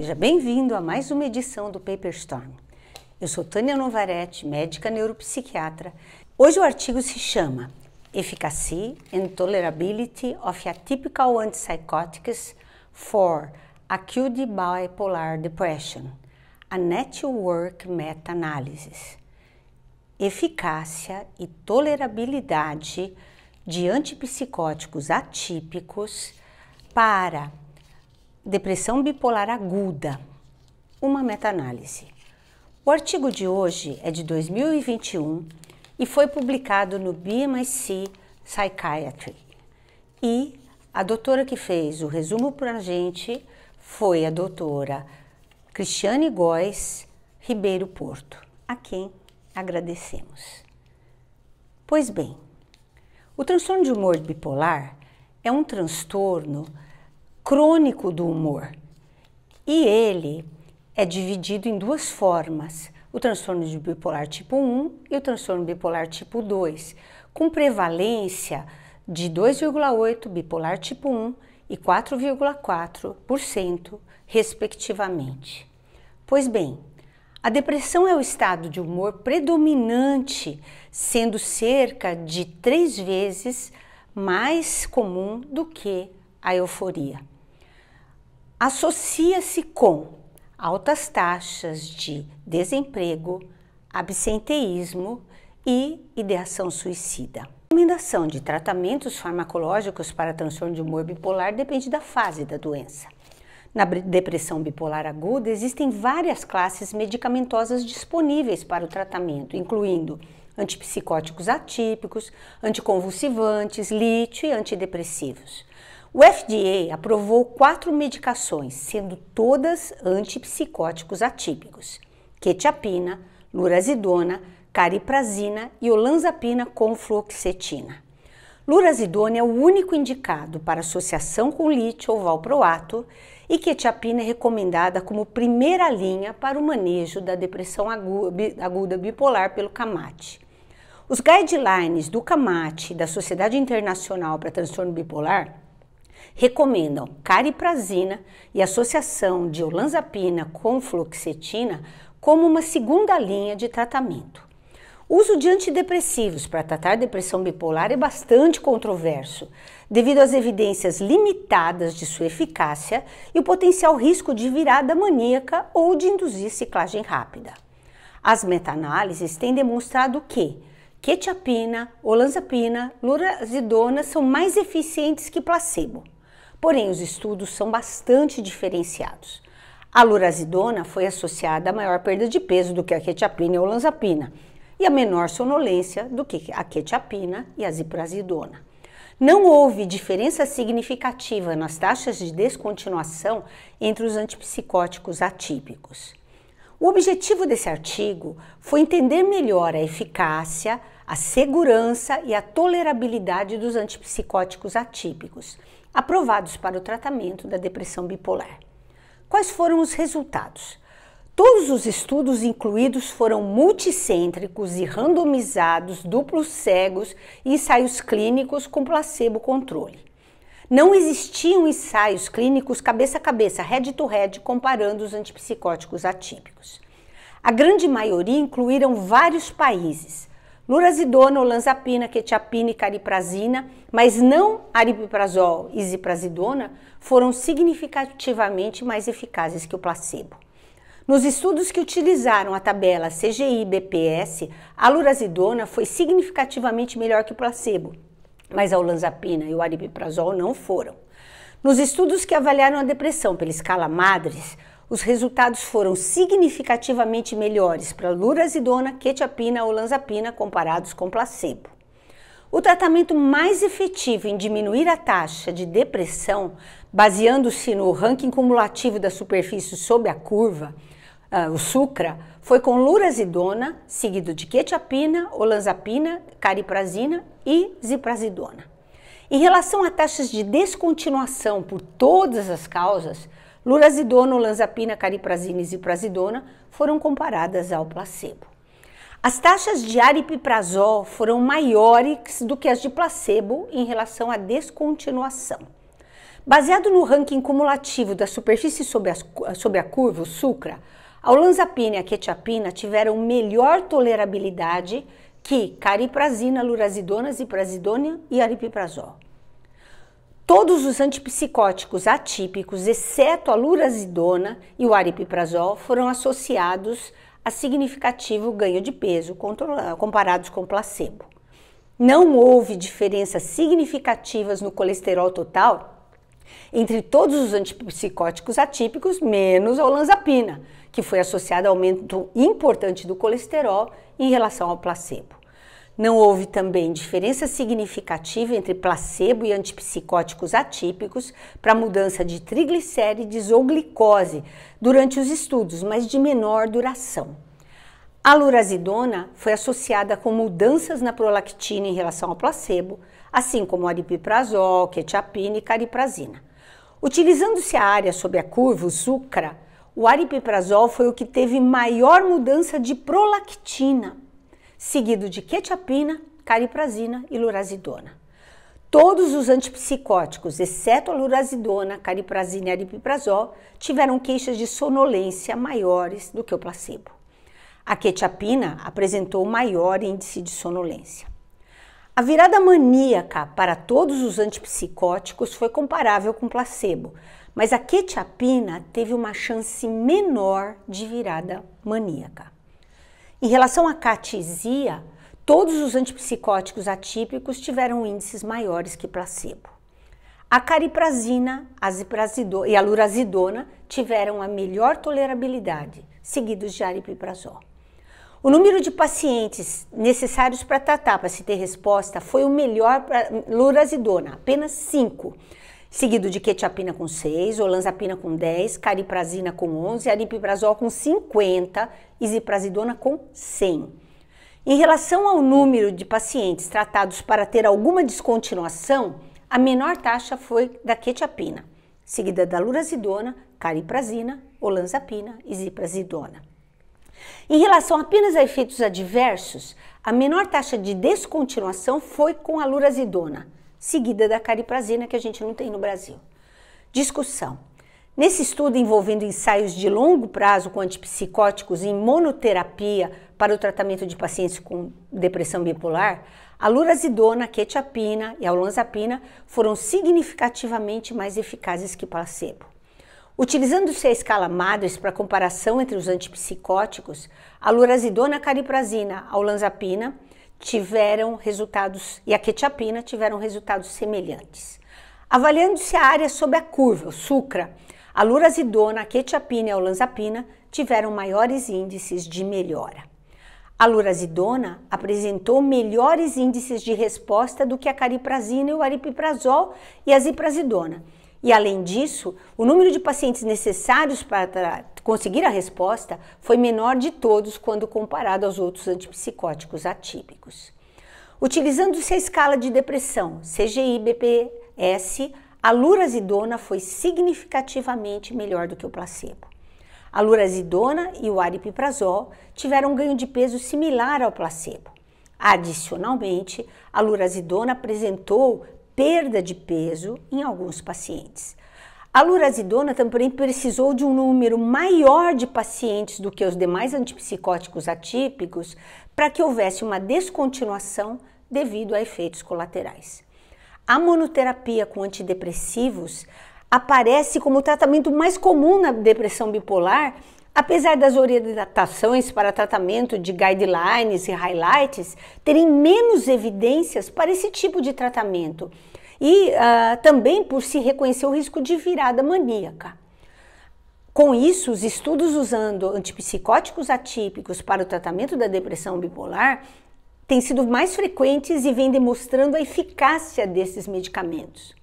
Seja bem-vindo a mais uma edição do Paperstorm. Eu sou Tânia Novaretti, médica neuropsiquiatra. Hoje o artigo se chama Efficacy and Tolerability of Atypical Antipsychotics for Acute Bipolar Depression, a Network Meta-Analysis. Eficácia e tolerabilidade de antipsicóticos atípicos para depressão bipolar aguda, uma meta-análise. O artigo de hoje é de 2021 e foi publicado no BMIC Psychiatry. E a doutora que fez o resumo para a gente foi a doutora Cristiane Góes Ribeiro Porto, a quem agradecemos. Pois bem, o transtorno de humor bipolar é um transtorno crônico do humor. E ele é dividido em duas formas: o transtorno de bipolar tipo 1 e o transtorno bipolar tipo 2, com prevalência de 2,8 bipolar tipo 1 e 4,4%, respectivamente. Pois bem, a depressão é o estado de humor predominante, sendo cerca de três vezes mais comum do que a euforia associa-se com altas taxas de desemprego, absenteísmo e ideação suicida. A recomendação de tratamentos farmacológicos para transtorno de humor bipolar depende da fase da doença. Na depressão bipolar aguda, existem várias classes medicamentosas disponíveis para o tratamento, incluindo antipsicóticos atípicos, anticonvulsivantes, lítio e antidepressivos. O FDA aprovou quatro medicações, sendo todas antipsicóticos atípicos: quetiapina, lurazidona, cariprazina e olanzapina com fluoxetina. Lurazidona é o único indicado para associação com lítio ou valproato e quetiapina é recomendada como primeira linha para o manejo da depressão aguda bipolar pelo CAMAT. Os guidelines do CAMAT da Sociedade Internacional para Transtorno Bipolar recomendam cariprazina e associação de olanzapina com fluoxetina como uma segunda linha de tratamento. O uso de antidepressivos para tratar depressão bipolar é bastante controverso, devido às evidências limitadas de sua eficácia e o potencial risco de virada maníaca ou de induzir ciclagem rápida. As meta-análises têm demonstrado que quetiapina, olanzapina, lurazidona são mais eficientes que placebo. Porém, os estudos são bastante diferenciados. A lurazidona foi associada a maior perda de peso do que a quetiapina e a olanzapina e a menor sonolência do que a quetiapina e a ziprasidona. Não houve diferença significativa nas taxas de descontinuação entre os antipsicóticos atípicos. O objetivo desse artigo foi entender melhor a eficácia, a segurança e a tolerabilidade dos antipsicóticos atípicos aprovados para o tratamento da depressão bipolar. Quais foram os resultados? Todos os estudos incluídos foram multicêntricos e randomizados, duplos cegos e ensaios clínicos com placebo controle. Não existiam ensaios clínicos cabeça a cabeça, head to head, comparando os antipsicóticos atípicos. A grande maioria incluíram vários países. Lurazidona, olanzapina, quetiapina e cariprazina, mas não aripiprazol e ziprasidona, foram significativamente mais eficazes que o placebo. Nos estudos que utilizaram a tabela CGI-BPS, a lurazidona foi significativamente melhor que o placebo, mas a olanzapina e o aripiprazol não foram. Nos estudos que avaliaram a depressão pela escala Madres, os resultados foram significativamente melhores para lurazidona, quetiapina ou lanzapina comparados com placebo. O tratamento mais efetivo em diminuir a taxa de depressão, baseando-se no ranking cumulativo da superfície sob a curva, uh, o SUCRA, foi com lurazidona, seguido de quetiapina, olanzapina, cariprazina e ziprazidona. Em relação a taxas de descontinuação por todas as causas, Lurazidona, olanzapina, Cariprazina e prazidona foram comparadas ao placebo. As taxas de aripiprazol foram maiores do que as de placebo em relação à descontinuação. Baseado no ranking cumulativo da superfície sob, sob a curva, o SUCRA, a olanzapina e a quetiapina tiveram melhor tolerabilidade que cariprazina, lurazidona, e prazidônia e aripiprazol. Todos os antipsicóticos atípicos, exceto a lurazidona e o aripiprazol, foram associados a significativo ganho de peso comparados com placebo. Não houve diferenças significativas no colesterol total entre todos os antipsicóticos atípicos, menos a olanzapina, que foi associada a aumento importante do colesterol em relação ao placebo. Não houve também diferença significativa entre placebo e antipsicóticos atípicos para mudança de triglicérides ou glicose durante os estudos, mas de menor duração. A lurazidona foi associada com mudanças na prolactina em relação ao placebo, assim como aripiprazol, quetiapina e cariprazina. Utilizando-se a área sob a curva, o sucra, o aripiprazol foi o que teve maior mudança de prolactina seguido de quetiapina, cariprazina e lurazidona. Todos os antipsicóticos, exceto a lurazidona, cariprazina e aripiprazol, tiveram queixas de sonolência maiores do que o placebo. A quetiapina apresentou maior índice de sonolência. A virada maníaca para todos os antipsicóticos foi comparável com placebo, mas a quetiapina teve uma chance menor de virada maníaca. Em relação à catesia, todos os antipsicóticos atípicos tiveram índices maiores que placebo. A cariprazina e a lurazidona tiveram a melhor tolerabilidade, seguidos de aripiprazol. O número de pacientes necessários para tratar, para se ter resposta, foi o melhor para lurazidona, apenas 5 seguido de quetiapina com 6, olanzapina com 10, cariprazina com 11, aripiprazol com 50 e com 100. Em relação ao número de pacientes tratados para ter alguma descontinuação, a menor taxa foi da quetiapina, seguida da lurazidona, cariprazina, olanzapina e isiprazidona. Em relação apenas a efeitos adversos, a menor taxa de descontinuação foi com a lurazidona, seguida da cariprazina, que a gente não tem no Brasil. Discussão. Nesse estudo envolvendo ensaios de longo prazo com antipsicóticos em monoterapia para o tratamento de pacientes com depressão bipolar, a lurazidona, a quetiapina e a olanzapina foram significativamente mais eficazes que placebo. Utilizando-se a escala MADRS para comparação entre os antipsicóticos, a lurazidona cariprazina, a olanzapina tiveram resultados e a quetiapina tiveram resultados semelhantes. Avaliando-se a área sob a curva, o sucra, a lurazidona, a quetiapina e a olanzapina tiveram maiores índices de melhora. A lurazidona apresentou melhores índices de resposta do que a cariprazina e o aripiprazol e a ziprazidona. E além disso, o número de pacientes necessários para conseguir a resposta foi menor de todos quando comparado aos outros antipsicóticos atípicos. Utilizando-se a escala de depressão cgi bps a lurazidona foi significativamente melhor do que o placebo. A lurazidona e o aripiprazol tiveram um ganho de peso similar ao placebo. Adicionalmente, a lurazidona apresentou perda de peso em alguns pacientes. A lurazidona também precisou de um número maior de pacientes do que os demais antipsicóticos atípicos para que houvesse uma descontinuação devido a efeitos colaterais. A monoterapia com antidepressivos aparece como o tratamento mais comum na depressão bipolar apesar das orientações para tratamento de guidelines e highlights terem menos evidências para esse tipo de tratamento e uh, também por se reconhecer o risco de virada maníaca. Com isso, os estudos usando antipsicóticos atípicos para o tratamento da depressão bipolar têm sido mais frequentes e vêm demonstrando a eficácia desses medicamentos.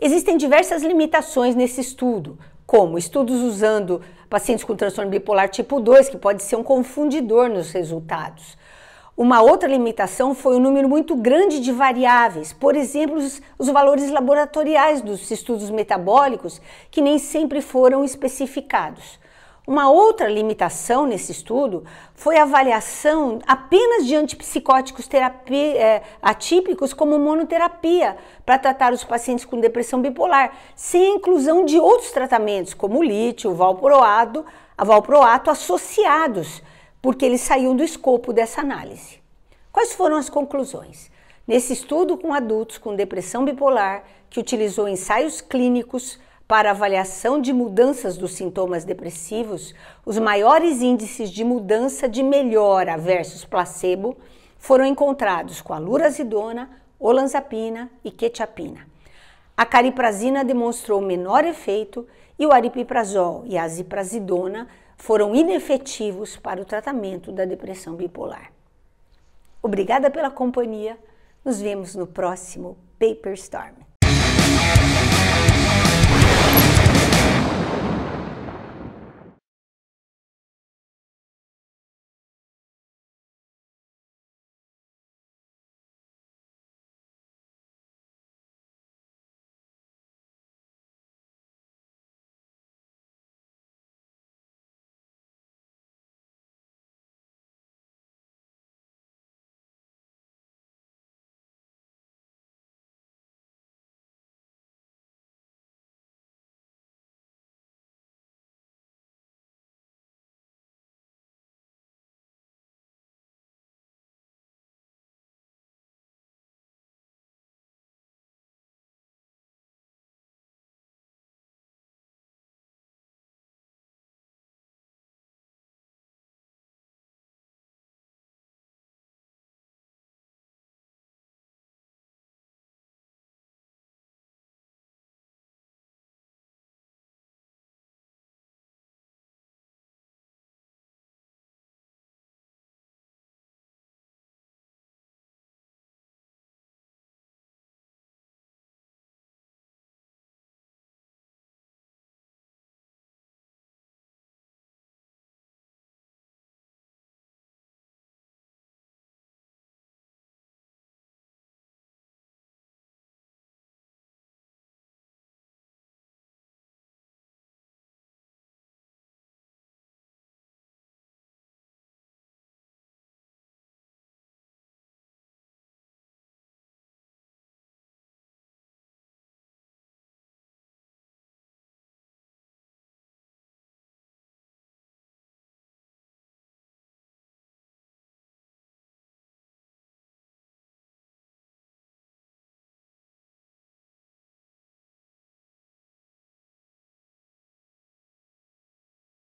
Existem diversas limitações nesse estudo, como estudos usando pacientes com transtorno bipolar tipo 2, que pode ser um confundidor nos resultados. Uma outra limitação foi o um número muito grande de variáveis, por exemplo, os, os, valores laboratoriais dos estudos metabólicos, que nem sempre foram especificados. Uma outra limitação nesse estudo foi a avaliação apenas de antipsicóticos terapia, é, atípicos como monoterapia para tratar os pacientes com depressão bipolar, sem a inclusão de outros tratamentos como o lítio, o valproato, a valproato associados, porque eles saíam do escopo dessa análise. Quais foram as conclusões? Nesse estudo com adultos com depressão bipolar, que utilizou ensaios clínicos para avaliação de mudanças dos sintomas depressivos, os maiores índices de mudança de melhora versus placebo foram encontrados com a lurazidona, olanzapina e quetiapina. A cariprazina demonstrou menor efeito e o aripiprazol e a aziprazidona foram inefetivos para o tratamento da depressão bipolar. Obrigada pela companhia. Nos vemos no próximo Paper Storm.